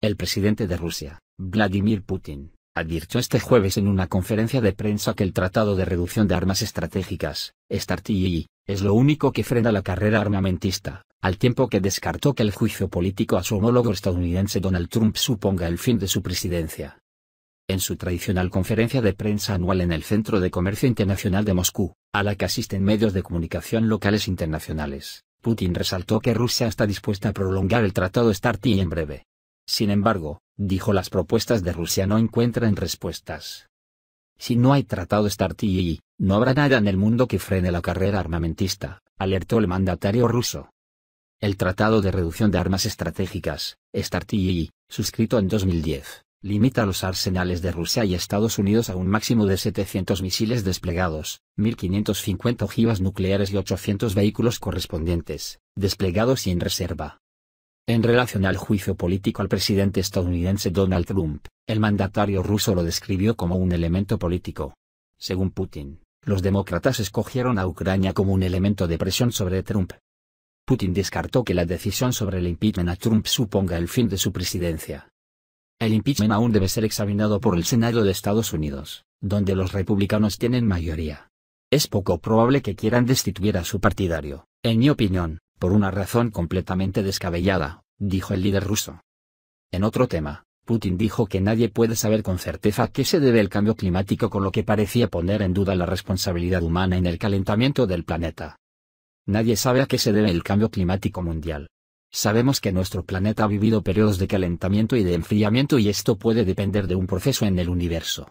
El presidente de Rusia, Vladimir Putin, advirtió este jueves en una conferencia de prensa que el Tratado de Reducción de Armas Estratégicas, start es lo único que frena la carrera armamentista, al tiempo que descartó que el juicio político a su homólogo estadounidense Donald Trump suponga el fin de su presidencia. En su tradicional conferencia de prensa anual en el Centro de Comercio Internacional de Moscú, a la que asisten medios de comunicación locales internacionales, Putin resaltó que Rusia está dispuesta a prolongar el Tratado start en breve sin embargo, dijo las propuestas de Rusia no encuentran respuestas. Si no hay tratado START-II, no habrá nada en el mundo que frene la carrera armamentista, alertó el mandatario ruso. El Tratado de Reducción de Armas Estratégicas, START-II, suscrito en 2010, limita los arsenales de Rusia y Estados Unidos a un máximo de 700 misiles desplegados, 1.550 ojivas nucleares y 800 vehículos correspondientes, desplegados y en reserva. En relación al juicio político al presidente estadounidense Donald Trump, el mandatario ruso lo describió como un elemento político. Según Putin, los demócratas escogieron a Ucrania como un elemento de presión sobre Trump. Putin descartó que la decisión sobre el impeachment a Trump suponga el fin de su presidencia. El impeachment aún debe ser examinado por el Senado de Estados Unidos, donde los republicanos tienen mayoría. Es poco probable que quieran destituir a su partidario, en mi opinión, por una razón completamente descabellada, dijo el líder ruso. En otro tema, Putin dijo que nadie puede saber con certeza qué se debe el cambio climático con lo que parecía poner en duda la responsabilidad humana en el calentamiento del planeta. Nadie sabe a qué se debe el cambio climático mundial. Sabemos que nuestro planeta ha vivido periodos de calentamiento y de enfriamiento y esto puede depender de un proceso en el universo.